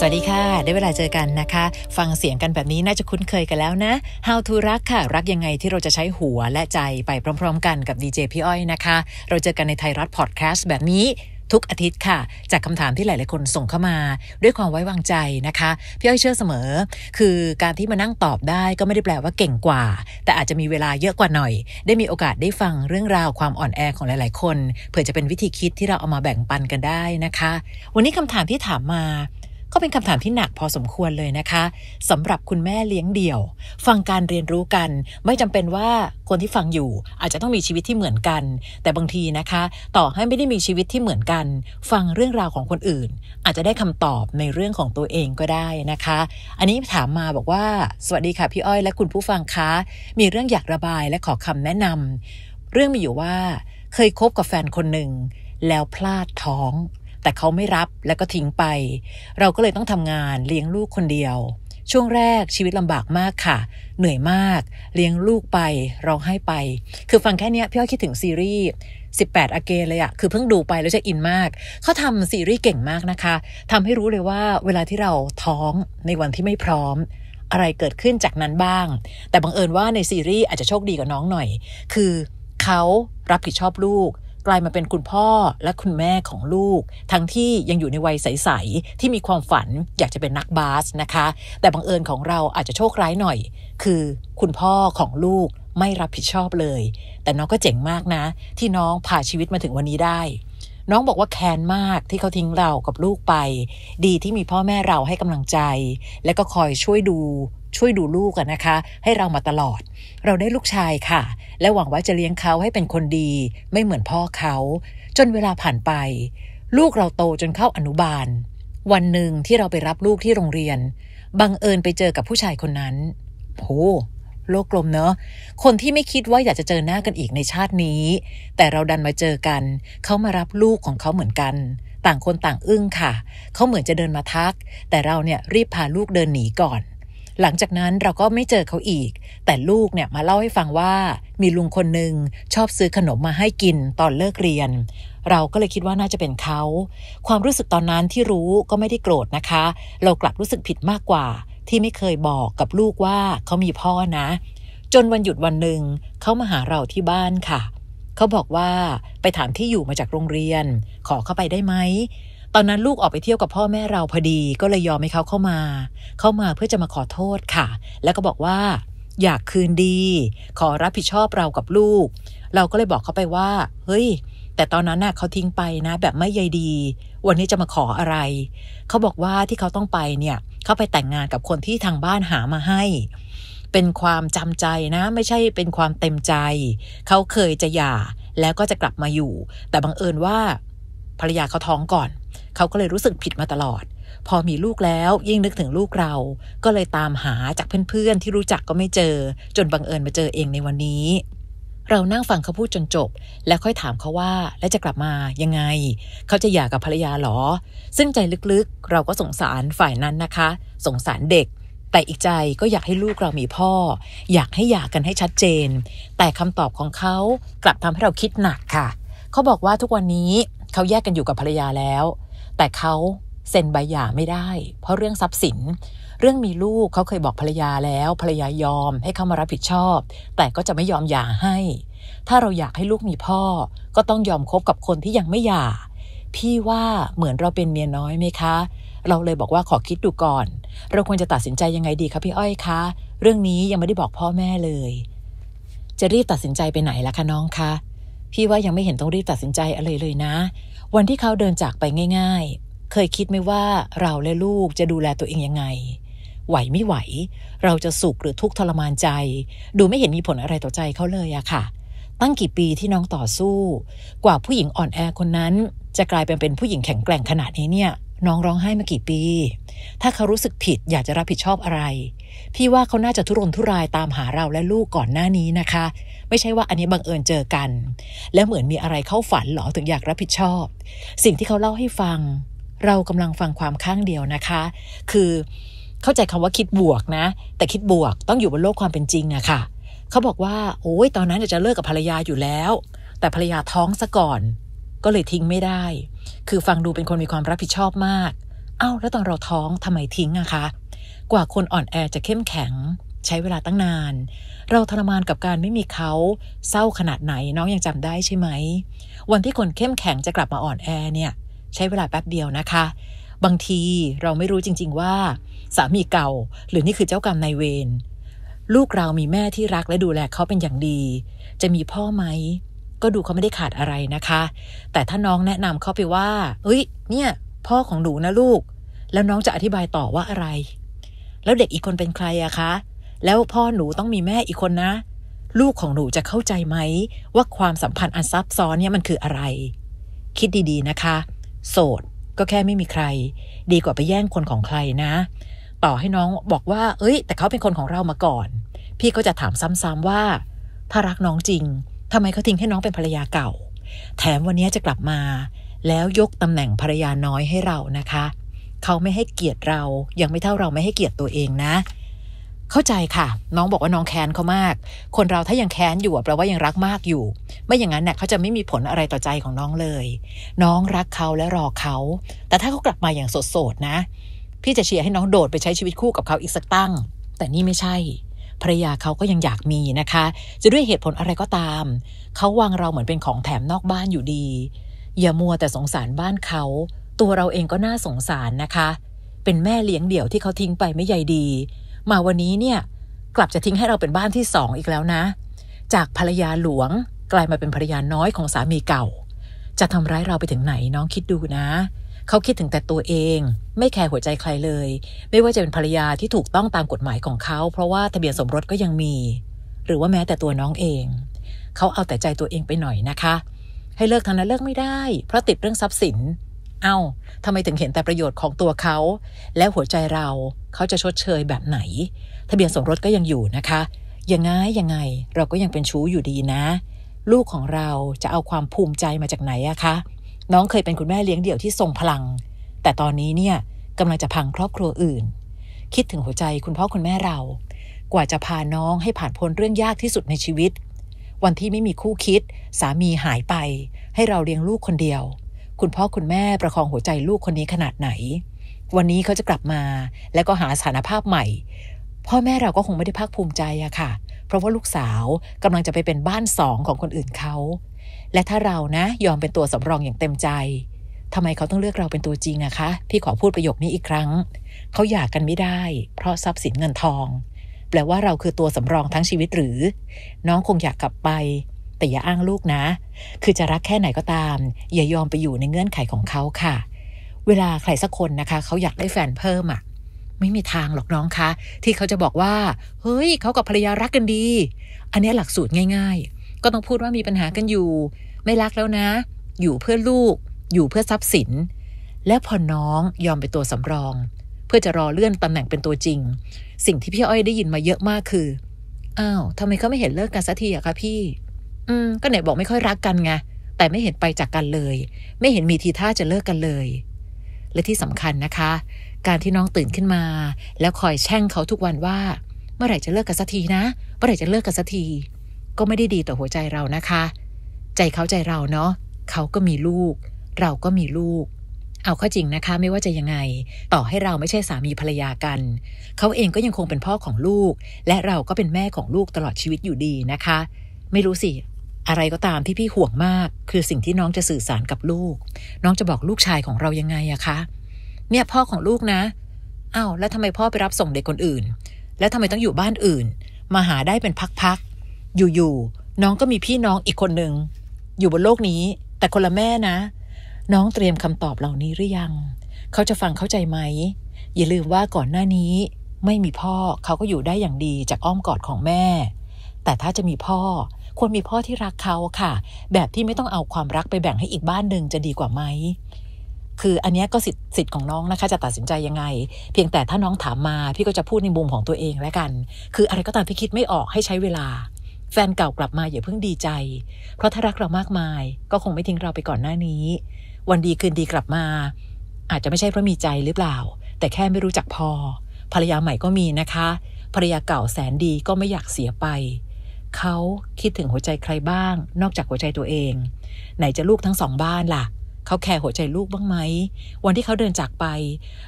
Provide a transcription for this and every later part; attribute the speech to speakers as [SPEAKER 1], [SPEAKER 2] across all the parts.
[SPEAKER 1] สวัสดีค่ะ ได้เวลาเจอกันนะคะ ฟังเสียงกันแบบนี้น่าจะคุ้นเคยกันแล้วนะ How to รักค่ะ รักยังไงที่เราจะใช้หัวและใจไปพร้อมๆกันกับดีเจพี่อ้อยนะคะ เราเจอกันในไทยรัฐพอดแคสต์แบบนี้ทุกอาทิตย์ค่ะ จากคำถามที่หลายๆ คนส่งเข้ามา ด้วยความไว้วางใจนะคะ พี่อ้อยเชื่อเสมอ คือการที่มานั่งตอบได้ก็ไม่ได้แปลว่าเก่งกว่า แต่อาจจะมีเวลาเยอะกว่าหน่อย ได้มีโอกาสได้ฟังเรื่องราวความอ่อนแอของหลายๆ คนเผื่อจะเป็นวิธีคิดที่เราเอามาแบ่งปันกันได้นะคะ วันนี้คำถามที่ถามมาก็เป็นคำถามที่หนักพอสมควรเลยนะคะ สำหรับคุณแม่เลี้ยงเดี่ยว ฟังการเรียนรู้กัน ไม่จำเป็นว่าคนที่ฟังอยู่อาจจะต้องมีชีวิตที่เหมือนกัน แต่บางทีนะคะ ต่อให้ไม่ได้มีชีวิตที่เหมือนกัน ฟังเรื่องราวของคนอื่น อาจจะได้คำตอบในเรื่องของตัวเองก็ได้นะคะ อันนี้ถามมาบอกว่า สวัสดีค่ะพี่อ้อย และคุณผู้ฟังคะมีเรื่องอยากระบายและขอคำแนะนำ เรื่องมีอยู่ว่า เคยคบกับแฟนคนหนึ่งแล้วพลาดท้องแต่เขาไม่รับแล้วก็ทิ้งไป เราก็เลยต้องทำงานเลี้ยงลูกคนเดียว ช่วงแรกชีวิตลำบากมากค่ะ เหนื่อยมาก เลี้ยงลูกไปร้องไห้ไป คือฟังแค่นี้พี่อ้อยคิดถึงซีรีส์ 18อาเกเลยอะคือเพิ่งดูไปแล้วจะอินมาก เขาทำซีรีส์เก่งมากนะคะ ทำให้รู้เลยว่าเวลาที่เราท้องในวันที่ไม่พร้อม อะไรเกิดขึ้นจากนั้นบ้าง แต่บังเอิญว่าในซีรีส์อาจจะโชคดีกว่าน้องหน่อย คือเขารับผิดชอบลูกกลายมาเป็นคุณพ่อและคุณแม่ของลูก ทั้งที่ยังอยู่ในวัยใส ๆ ที่มีความฝันอยากจะเป็นนักบาสนะคะ แต่บังเอิญของเราอาจจะโชคร้ายหน่อย คือคุณพ่อของลูกไม่รับผิดชอบเลย แต่น้องก็เจ๋งมากนะ ที่น้องผ่าชีวิตมาถึงวันนี้ได้ น้องบอกว่าแค้นมากที่เขาทิ้งเรากับลูกไป ดีที่มีพ่อแม่เราให้กำลังใจ และก็คอยช่วยดูช่วยดูลูกนะคะ ให้เรามาตลอด เราได้ลูกชายค่ะ และหวังว่าจะเลี้ยงเขาให้เป็นคนดี ไม่เหมือนพ่อเขา จนเวลาผ่านไป ลูกเราโตจนเข้าอนุบาล วันหนึ่งที่เราไปรับลูกที่โรงเรียนบังเอิญไปเจอกับผู้ชายคนนั้น โห โลกกลมเนอะ คนที่ไม่คิดว่าอยากจะเจอหน้ากันอีกในชาตินี้ แต่เราดันมาเจอกันเขามารับลูกของเขาเหมือนกัน ต่างคนต่างอึ้งค่ะเขาเหมือนจะเดินมาทัก แต่เราเนี่ยรีบพาลูกเดินหนีก่อนหลังจากนั้นเราก็ไม่เจอเขาอีกแต่ลูกเนี่ยมาเล่าให้ฟังว่ามีลุงคนหนึ่งชอบซื้อขนมมาให้กินตอนเลิกเรียน เราก็เลยคิดว่าน่าจะเป็นเขาความรู้สึกตอนนั้นที่รู้ก็ไม่ได้โกรธนะคะ เรากลับรู้สึกผิดมากกว่าที่ไม่เคยบอกกับลูกว่าเขามีพ่อนะ จนวันหยุดวันหนึ่งเขามาหาเราที่บ้านค่ะ เขาบอกว่าไปถามที่อยู่มาจากโรงเรียน ขอเข้าไปได้ไหมตอนนั้นลูกออกไปเที่ยวกับพ่อแม่เราพอดีก็เลยยอมให้เขาเข้ามา เข้ามาเพื่อจะมาขอโทษค่ะ แล้วก็บอกว่า อยากคืนดี ขอรับผิดชอบเรากับลูก เราก็เลยบอกเขาไปว่า เฮ้ย แต่ตอนนั้นน่ะเขาทิ้งไปนะ แบบไม่ใยดี วันนี้จะมาขออะไร เขาบอกว่าที่เขาต้องไปเนี่ยเขาไปแต่งงานกับคนที่ทางบ้านหามาให้ เป็นความจำใจนะ ไม่ใช่เป็นความเต็มใจ เขาเคยจะหย่าแล้วก็จะกลับมาอยู่ แต่บังเอิญว่า ภรรยาเขาท้องก่อนเขาก็เลยรู้สึกผิดมาตลอด พอมีลูกแล้วยิ่งนึกถึงลูกเรา ก็เลยตามหาจากเพื่อนๆ ที่รู้จักก็ไม่เจอ จนบังเอิญมาเจอเองในวันนี้ เรานั่งฟังเขาพูดจนจบ แล้วค่อยถามเขาว่า แล้วจะกลับมายังไง เขาจะหย่ากับภรรยาหรอ ซึ่งใจลึกๆ เราก็สงสารฝ่ายนั้นนะคะ สงสารเด็ก แต่อีกใจก็อยากให้ลูกเรามีพ่อ อยากให้หย่ากันให้ชัดเจน แต่คำตอบของเขากลับทำให้เราคิดหนักค่ะ เขาบอกว่าทุกวันนี้เขาแยกกันอยู่กับภรรยาแล้ว แต่เขาเซ็นใบหย่าไม่ได้ เพราะเรื่องทรัพย์สิน เรื่องมีลูกเขาเคยบอกภรรยาแล้ว ภรรยายอมให้เขามารับผิดชอบ แต่ก็จะไม่ยอมหย่าให้ ถ้าเราอยากให้ลูกมีพ่อ ก็ต้องยอมคบกับคนที่ยังไม่หย่าพี่ว่าเหมือนเราเป็นเมียน้อยไหมคะ เราเลยบอกว่าขอคิดดูก่อน เราควรจะตัดสินใจยังไงดีคะพี่อ้อยคะ เรื่องนี้ยังไม่ได้บอกพ่อแม่เลย จะรีบตัดสินใจไปไหนล่ะคะน้องคะพี่ว่ายังไม่เห็นต้องรีบตัดสินใจอะไรเลยนะ วันที่เขาเดินจากไปง่าย ๆ เคยคิดไหมว่าเราและลูกจะดูแลตัวเองยังไง ไหวไม่ไหว เราจะสุขหรือทุกข์ทรมานใจ ดูไม่เห็นมีผลอะไรต่อใจเขาเลยอะค่ะ ตั้งกี่ปีที่น้องต่อสู้ กว่าผู้หญิงอ่อนแอคนนั้นจะกลายเป็นเป็นผู้หญิงแข็งแกร่งขนาดนี้เนี่ยน้องร้องไห้มากี่ปี ถ้าเขารู้สึกผิดอยากจะรับผิดชอบอะไร พี่ว่าเขาน่าจะทุรนทุรายตามหาเราและลูกก่อนหน้านี้นะคะ ไม่ใช่ว่าอันนี้บังเอิญเจอกัน และเหมือนมีอะไรเข้าฝันหรอถึงอยากรับผิดชอบ สิ่งที่เขาเล่าให้ฟัง เรากำลังฟังความข้างเดียวนะคะ คือ เข้าใจคำว่าคิดบวกนะ แต่คิดบวกต้องอยู่บนโลกความเป็นจริงอะคะ่ะ เขาบอกว่า โอ้ยตอนนั้นจะเลิกกับภรรยาอยู่แล้ว แต่ภรรยาท้องซะก่อนก็เลยทิ้งไม่ได้ คือฟังดูเป็นคนมีความรับผิดชอบมาก เอา้าแล้วตอนเราท้องทำไมทิ้งอะคะ กว่าคนอ่อนแอ จะเข้มแข็งใช้เวลาตั้งนาน เราทรมานกับการไม่มีเขา เศร้าขนาดไหนน้องยังจำได้ใช่ไหม วันที่คนเข้มแข็งจะกลับมาอ่อนแอเนี่ยใช้เวลาแป๊บเดียวนะคะ บางทีเราไม่รู้จริงๆว่าสามีเก่าหรือนี่คือเจ้ากรรมนายเวรลูกเรามีแม่ที่รักและดูแลเขาเป็นอย่างดี จะมีพ่อไหมก็ดูเขาไม่ได้ขาดอะไรนะคะ แต่ถ้าน้องแนะนำเขาไปว่า เฮ้ย เนี่ย พ่อของหนูนะลูก แล้วน้องจะอธิบายต่อว่าอะไร แล้วเด็กอีกคนเป็นใครอะคะ แล้วพ่อหนูต้องมีแม่อีกคนนะ ลูกของหนูจะเข้าใจไหม ว่าความสัมพันธ์อันซับซ้อนเนี่ยมันคืออะไร คิดดีๆนะคะ โสด ก็แค่ไม่มีใคร ดีกว่าไปแย่งคนของใครนะ ต่อให้น้องบอกว่า เอ้ย แต่เขาเป็นคนของเรามาก่อน พี่ก็จะถามซ้ำๆว่า ถ้ารักน้องจริงทำไมเขาทิ้งให้น้องเป็นภรรยาเก่า แถมวันนี้จะกลับมา แล้วยกตำแหน่งภรรยาน้อยให้เรานะคะ เขาไม่ให้เกียรติเรา ยังไม่เท่าเราไม่ให้เกียรติตัวเองนะ เข้าใจค่ะ น้องบอกว่าน้องแค้นเขามาก คนเราถ้ายังแค้นอยู่แปลว่ายังรักมากอยู่ ไม่อย่างนั้นเนี่ยเขาจะไม่มีผลอะไรต่อใจของน้องเลย น้องรักเขาและรอเขา แต่ถ้าเขากลับมาอย่างสดๆนะ พี่จะเชียร์ให้น้องโดดไปใช้ชีวิตคู่กับเขาอีกสักตั้ง แต่นี่ไม่ใช่ภรรยาเขาก็ยังอยากมีนะคะ จะด้วยเหตุผลอะไรก็ตาม เขาวางเราเหมือนเป็นของแถมนอกบ้านอยู่ดี อย่ามัวแต่สงสารบ้านเขา ตัวเราเองก็น่าสงสารนะคะ เป็นแม่เลี้ยงเดี่ยวที่เขาทิ้งไปไม่ใยดี มาวันนี้เนี่ยกลับจะทิ้งให้เราเป็นบ้านที่สองอีกแล้วนะ จากภรรยาหลวงกลายมาเป็นภรรยาน้อยของสามีเก่า จะทำร้ายเราไปถึงไหนน้องคิดดูนะเขาคิดถึงแต่ตัวเองไม่แคร์หัวใจใครเลย ไม่ว่าจะเป็นภรรยาที่ถูกต้องตามกฎหมายของเขา เพราะว่าทะเบียนสมรสก็ยังมี หรือว่าแม้แต่ตัวน้องเอง เขาเอาแต่ใจตัวเองไปหน่อยนะคะ ให้เลิกท้งนั้นเลิกไม่ได้ เพราะติดเรื่องทรัพย์สิน เอา้าทำไมถึงเห็นแต่ประโยชน์ของตัวเขา และหัวใจเราเขาจะชดเชยแบบไหน ทะเบียนสมรสก็ยังอยู่นะคะยังไงยังไงเราก็ยังเป็นชู้อยู่ดีนะ ลูกของเราจะเอาความภูมิใจมาจากไหนอะคะน้องเคยเป็นคุณแม่เลี้ยงเดี่ยวที่ทรงพลัง แต่ตอนนี้เนี่ยกำลังจะพังครอบครัวอื่น คิดถึงหัวใจคุณพ่อคุณแม่เรา กว่าจะพาน้องให้ผ่านพ้นเรื่องยากที่สุดในชีวิต วันที่ไม่มีคู่คิด สามีหายไป ให้เราเลี้ยงลูกคนเดียว คุณพ่อคุณแม่ประคองหัวใจลูกคนนี้ขนาดไหน วันนี้เขาจะกลับมา และก็หาสถานภาพใหม่ พ่อแม่เราก็คงไม่ได้ภาคภูมิใจอะค่ะ เพราะว่าลูกสาวกำลังจะไปเป็นบ้านสองของคนอื่นเขาและถ้าเรานะ ยอมเป็นตัวสำรองอย่างเต็มใจทำไมเขาต้องเลือกเราเป็นตัวจริงอะคะพี่ขอพูดประโยคนี้อีกครั้งเขาอยากกันไม่ได้ เพราะทรัพย์สินเงินทอง แปลว่าเราคือตัวสำรองทั้งชีวิตหรือ น้องคงอยากกลับไป แต่อย่าอ้างลูกนะ คือจะรักแค่ไหนก็ตาม อย่ายอมไปอยู่ในเงื่อนไขของเขาค่ะ เวลาใครสักคนนะคะเขาอยากได้แฟนเพิ่มอะไม่มีทางหรอกน้องคะที่เขาจะบอกว่า เฮ้ยเขากับภรรยารักกันดี อันนี้หลักสูตรง่ายก็ต้องพูดว่ามีปัญหากันอยู่ ไม่รักแล้วนะ อยู่เพื่อลูก อยู่เพื่อทรัพย์สิน และพอน้องยอมเป็นตัวสำรอง เพื่อจะรอเลื่อนตำแหน่งเป็นตัวจริง สิ่งที่พี่อ้อยได้ยินมาเยอะมากคืออ้าวทำไมเขาไม่เห็นเลิกกันสักทีอะคะพี่ อืมก็ไหนบอกไม่ค่อยรักกันไงแต่ไม่เห็นไปจากกันเลย ไม่เห็นมีทีท่าจะเลิกกันเลย และที่สำคัญนะคะ การที่น้องตื่นขึ้นมา แล้วคอยแช่งเขาทุกวันว่า เมื่อไหร่จะเลิกกันสักทีนะ เมื่อไหร่จะเลิกกันสักทีก็ไม่ได้ดีต่อหัวใจเรานะคะ ใจเขาใจเราเนาะ เขาก็มีลูก เราก็มีลูก เอาเข้าจริงนะคะ ไม่ว่าจะยังไง ต่อให้เราไม่ใช่สามีภรรยากัน เขาเองก็ยังคงเป็นพ่อของลูก และเราก็เป็นแม่ของลูกตลอดชีวิตอยู่ดีนะคะ ไม่รู้สิ อะไรก็ตามที่พี่ห่วงมาก คือสิ่งที่น้องจะสื่อสารกับลูก น้องจะบอกลูกชายของเรายังไงอะคะ เนี่ยพ่อของลูกนะอา้าวแล้วทำไมพ่อไปรับส่งเด็กคนอื่น แล้วทำไมต้องอยู่บ้านอื่น มาหาได้เป็นพักอยู่ๆน้องก็มีพี่น้องอีกคนหนึ่ง อยู่บนโลกนี้ แต่คนละแม่นะ น้องเตรียมคำตอบเหล่านี้หรือยังเขาจะฟังเข้าใจไหมอย่าลืมว่าก่อนหน้านี้ ไม่มีพ่อเขาก็อยู่ได้อย่างดีจากอ้อมกอดของแม่ แต่ถ้าจะมีพ่อ ควรมีพ่อที่รักเขาค่ะ แบบที่ไม่ต้องเอาความรักไปแบ่งให้อีกบ้านหนึ่งจะดีกว่าไหมคืออันนี้ก็สิทธิ์สิทธิ์ของน้องนะคะจะตัดสินใจยังไง เพียงแต่ถ้าน้องถามมาพี่ก็จะพูดในมุมของตัวเองแล้วกัน คืออะไรก็ตามพี่คิดไม่ออกให้ใช้เวลาแฟนเก่ากลับมาอย่าเพิ่งดีใจ เพราะถ้ารักเรามากมายก็คงไม่ทิ้งเราไปก่อนหน้านี้ วันดีคืนดีกลับมา อาจจะไม่ใช่เพราะมีใจหรือเปล่า แต่แค่ไม่รู้จักพอ ภรรยาใหม่ก็มีนะคะภรรยาเก่าแสนดีก็ไม่อยากเสียไป เขาคิดถึงหัวใจใครบ้าง นอกจากหัวใจตัวเอง ไหนจะลูกทั้งสองบ้านล่ะเขาแคร์หัวใจลูกบ้างไหม วันที่เขาเดินจากไป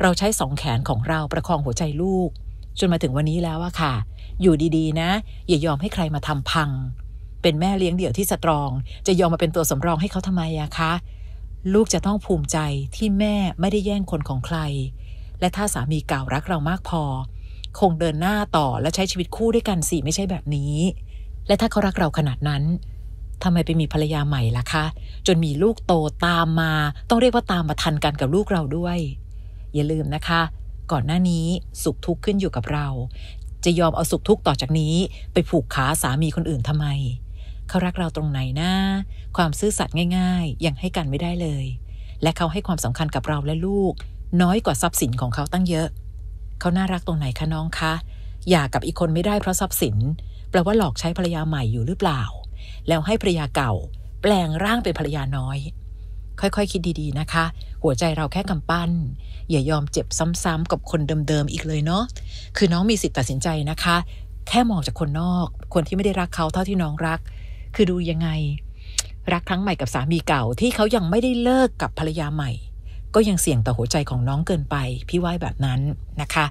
[SPEAKER 1] เราใช้สองแขนของเราประคองหัวใจลูกจนมาถึงวันนี้แล้วอะค่ะ อยู่ดีๆนะอย่ายอมให้ใครมาทำพัง เป็นแม่เลี้ยงเดี่ยวที่สตรองจะยอมมาเป็นตัวสมรองให้เขาทำไมอะคะลูกจะต้องภูมิใจที่แม่ไม่ได้แย่งคนของใคร และถ้าสามีเก่ารักเรามากพอ คงเดินหน้าต่อและใช้ชีวิตคู่ด้วยกันสิไม่ใช่แบบนี้ และถ้าเขารักเราขนาดนั้นทำไมไปมีภรรยาใหม่ล่ะคะจนมีลูกโตตามมา ต้องเรียกว่าตามมาทันกันกับลูกเราด้วยอย่าลืมนะคะก่อนหน้านี้สุขทุกข์ขึ้นอยู่กับเรา จะยอมเอาสุขทุกข์ต่อจากนี้ไปผูกขาสามีคนอื่นทำไม เขารักเราตรงไหนนะความซื่อสัตย์ง่ายๆยังให้กันไม่ได้เลย และเขาให้ความสำคัญกับเราและลูก น้อยกว่าทรัพย์สินของเขาตั้งเยอะ เขาน่ารักตรงไหนคะน้องคะ อย่ากับอีกคนไม่ได้เพราะทรัพย์สินแปลว่าหลอกใช้ภรรยาใหม่อยู่หรือเปล่า แล้วให้ภรรยาเก่า แปลงร่างเป็นภรรยาน้อยค่อยๆ คิดดีๆนะคะ หัวใจเราแค่กำปั้น อย่ายอมเจ็บซ้ำๆกับคนเดิมๆ อีกเลยเนาะคือน้องมีสิทธิ์ตัดสินใจนะคะ แค่มองจากคนนอก คนที่ไม่ได้รักเขาเท่าที่น้องรัก คือดูยังไง รักครั้งใหม่กับสามีเก่าที่เขายังไม่ได้เลิกกับภรรยาใหม่ ก็ยังเสี่ยงต่อหัวใจของน้องเกินไป พี่ว่ายแบบนั้นนะคะ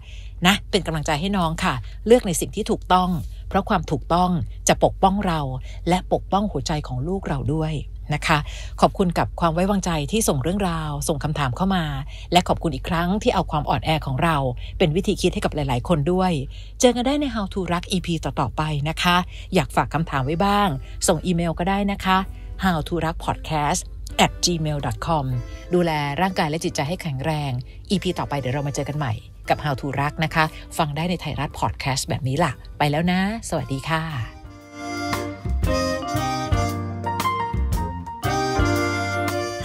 [SPEAKER 1] นะเป็นกำลังใจให้น้องค่ะ เลือกในสิ่งที่ถูกต้อง เพราะความถูกต้องจะปกป้องเราและปกป้องหัวใจของลูกเราด้วยนะคะ ขอบคุณกับความไว้วางใจที่ส่งเรื่องราวส่งคำถามเข้ามา และขอบคุณอีกครั้งที่เอาความอ่อนแอของเรา เป็นวิธีคิดให้กับหลายๆคนด้วย เจอกันได้ใน How to รัก EP ต่อๆไปนะคะ อยากฝากคำถามไว้บ้าง ส่งอีเมลก็ได้นะคะ how to รัก podcast at gmail.com ดูแลร่างกายและจิตใจให้แข็งแรง EP ต่อไปเดี๋ยวเรามาเจอกันใหม่กับ How to รักนะคะฟังได้ในไทยรัฐพอดแคสต์แบบนี้ล่ะไปแล้วนะ สวัสดีค่ะ